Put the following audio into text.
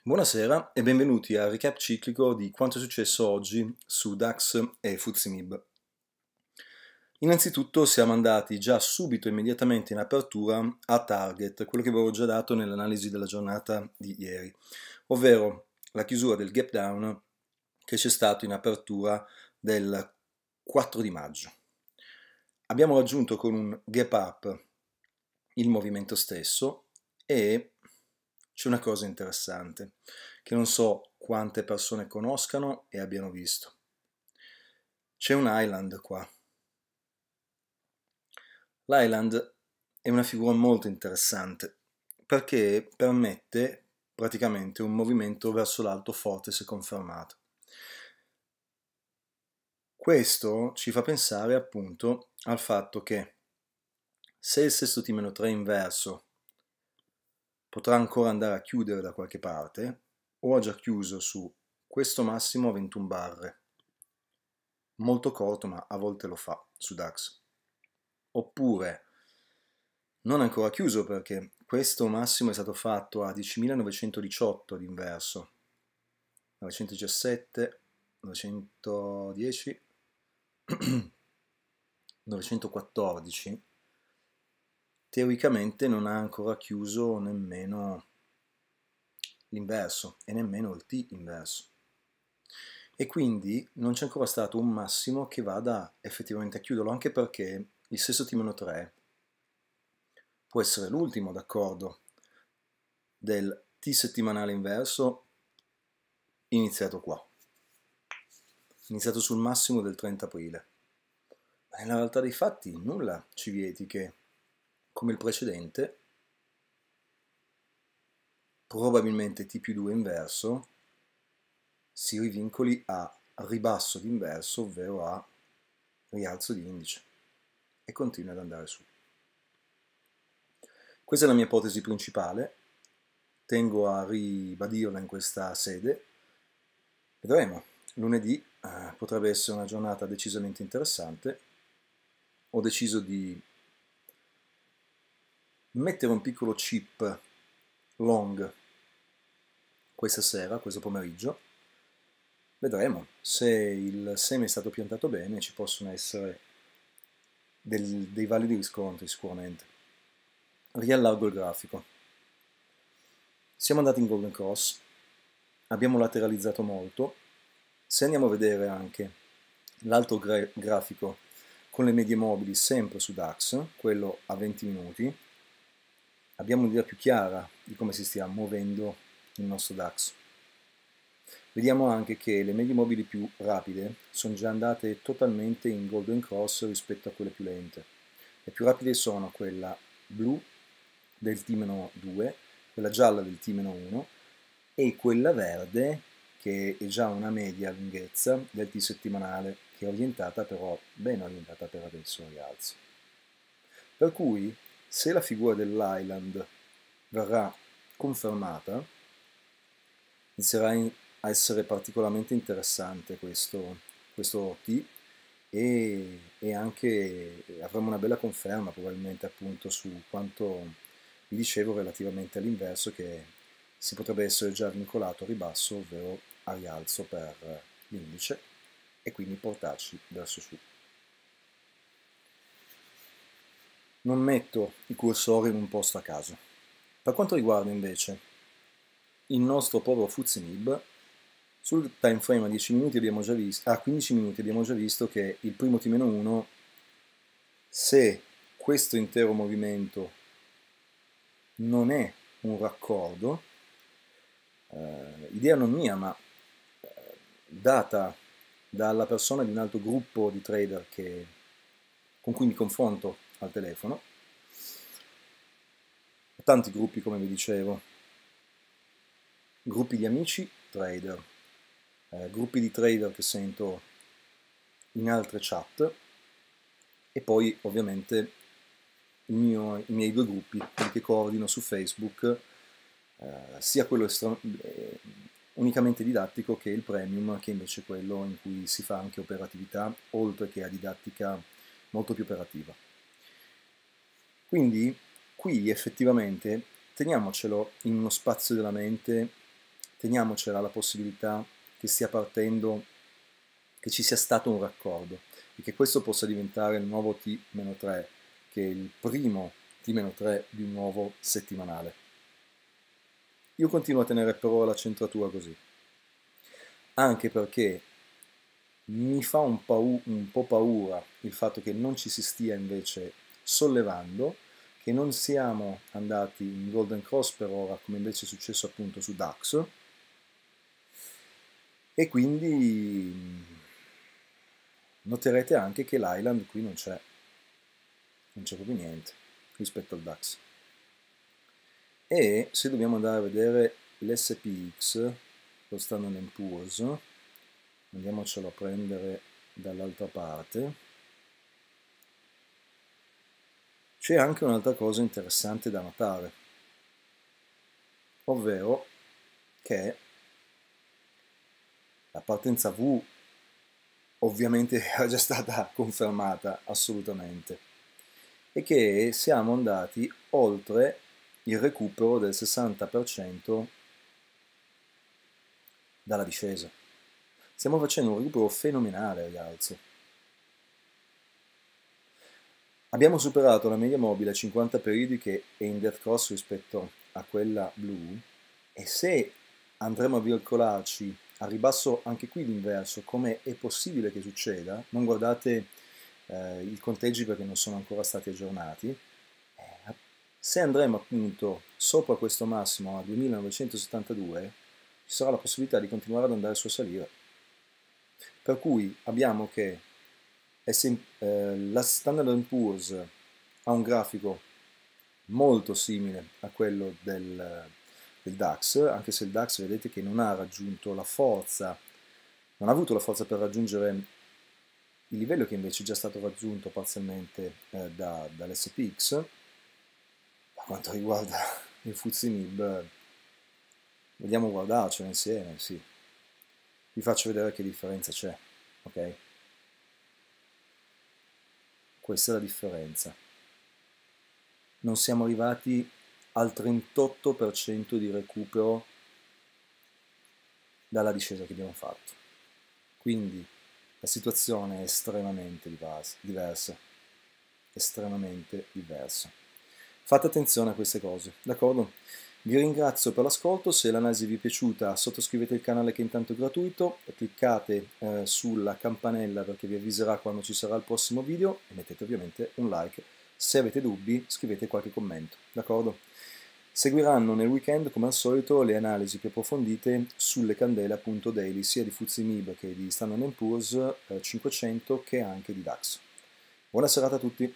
Buonasera e benvenuti al recap ciclico di quanto è successo oggi su DAX e Fuzimib. Innanzitutto siamo andati già subito, immediatamente in apertura, a target, quello che avevo già dato nell'analisi della giornata di ieri, ovvero la chiusura del gap down che c'è stato in apertura del 4 di maggio. Abbiamo raggiunto con un gap up il movimento stesso e c'è una cosa interessante che non so quante persone conoscano e abbiano visto. C'è un island qua. L'island è una figura molto interessante perché permette praticamente un movimento verso l'alto forte se confermato. Questo ci fa pensare appunto al fatto che se il sesto T-3 inverso potrà ancora andare a chiudere da qualche parte o ha già chiuso su questo massimo a 21 barre. Molto corto, ma a volte lo fa su DAX. Oppure non è ancora chiuso perché questo massimo è stato fatto a 10.918 d'inverso. 917, 910, 914 teoricamente non ha ancora chiuso nemmeno l'inverso e nemmeno il t inverso. E quindi non c'è ancora stato un massimo che vada effettivamente a chiuderlo, anche perché il sesso t-3 può essere l'ultimo d'accordo del t settimanale inverso iniziato qua, iniziato sul massimo del 30 aprile. Ma nella realtà dei fatti nulla ci vieti che come il precedente, probabilmente T più 2 inverso si rivincoli a ribasso di inverso, ovvero a rialzo di indice, e continua ad andare su. Questa è la mia ipotesi principale, tengo a ribadirla in questa sede, vedremo, lunedì eh, potrebbe essere una giornata decisamente interessante, ho deciso di mettere un piccolo chip long questa sera, questo pomeriggio. Vedremo se il seme è stato piantato bene, ci possono essere del, dei validi riscontri sicuramente. Riallargo il grafico. Siamo andati in Golden Cross, abbiamo lateralizzato molto. Se andiamo a vedere anche l'altro gra grafico con le medie mobili sempre su DAX, quello a 20 minuti, abbiamo un'idea più chiara di come si stia muovendo il nostro DAX. Vediamo anche che le medie mobili più rapide sono già andate totalmente in golden cross rispetto a quelle più lente. Le più rapide sono quella blu del T-2, quella gialla del T-1 e quella verde che è già una media lunghezza del T settimanale che è orientata però ben orientata per adesso al rialzo. Per cui se la figura dell'Island verrà confermata, inizierà a essere particolarmente interessante questo, questo T e, e, anche avremo una bella conferma probabilmente appunto su quanto vi dicevo relativamente all'inverso che si potrebbe essere già vincolato a ribasso ovvero a rialzo per l'indice e quindi portarci verso su. non metto i cursori in un posto a caso. Per quanto riguarda invece il nostro povero Fuzzinib, sul time frame a, 10 minuti abbiamo già visto, a 15 minuti abbiamo già visto che il primo T-1, se questo intero movimento non è un raccordo, eh, idea non mia, ma eh, data dalla persona di un altro gruppo di trader che, con cui mi confronto al telefono. Tanti gruppi, come vi dicevo. Gruppi di amici, trader. Eh, gruppi di trader che sento in altre chat. E poi, ovviamente, mio, i miei due gruppi, che coordino su Facebook, eh, sia quello estra- eh, unicamente didattico che il premium, che invece è quello in cui si fa anche operatività, oltre che a didattica molto più operativa. Quindi qui effettivamente teniamocelo in uno spazio della mente, teniamocela la possibilità che stia partendo, che ci sia stato un raccordo e che questo possa diventare il nuovo T-3, che è il primo T-3 di un nuovo settimanale. Io continuo a tenere però la centratura così, anche perché mi fa un, un po' paura il fatto che non ci si stia invece sollevando che non siamo andati in Golden Cross per ora come invece è successo appunto su DAX e quindi mm, noterete anche che l'Island qui non c'è non c'è proprio niente rispetto al DAX e se dobbiamo andare a vedere l'SPX lo Standard Poor's andiamocelo a prendere dall'altra parte C'è anche un'altra cosa interessante da notare, ovvero che la partenza V ovviamente era già stata confermata assolutamente e che siamo andati oltre il recupero del 60% dalla discesa. Stiamo facendo un recupero fenomenale al rialzo. Abbiamo superato la media mobile a 50 periodi che è in dead cross rispetto a quella blu e se andremo a veicolarci a ribasso anche qui l'inverso, come è possibile che succeda, non guardate eh, i conteggi perché non sono ancora stati aggiornati, eh, se andremo appunto sopra questo massimo a 2972 ci sarà la possibilità di continuare ad andare su a salire. Per cui abbiamo che eh, la Standard Poor's ha un grafico molto simile a quello del, del, DAX, anche se il DAX vedete che non ha raggiunto la forza, non ha avuto la forza per raggiungere il livello che invece è già stato raggiunto parzialmente eh, da, dall'SPX, per quanto riguarda il Fuzimib, vediamo guardarcelo insieme, sì. Vi faccio vedere che differenza c'è, ok? Questa è la differenza. Non siamo arrivati al 38% di recupero dalla discesa che abbiamo fatto. Quindi la situazione è estremamente diversa, estremamente diversa. Fate attenzione a queste cose, d'accordo? Vi ringrazio per l'ascolto, se l'analisi vi è piaciuta sottoscrivete il canale che intanto è gratuito, cliccate eh, sulla campanella perché vi avviserà quando ci sarà il prossimo video e mettete ovviamente un like. Se avete dubbi scrivete qualche commento, d'accordo? Seguiranno nel weekend, come al solito, le analisi più approfondite sulle candele appunto daily, sia di Fuzzy Mib che di Standard Poor's eh, 500 che anche di DAX. Buona serata a tutti!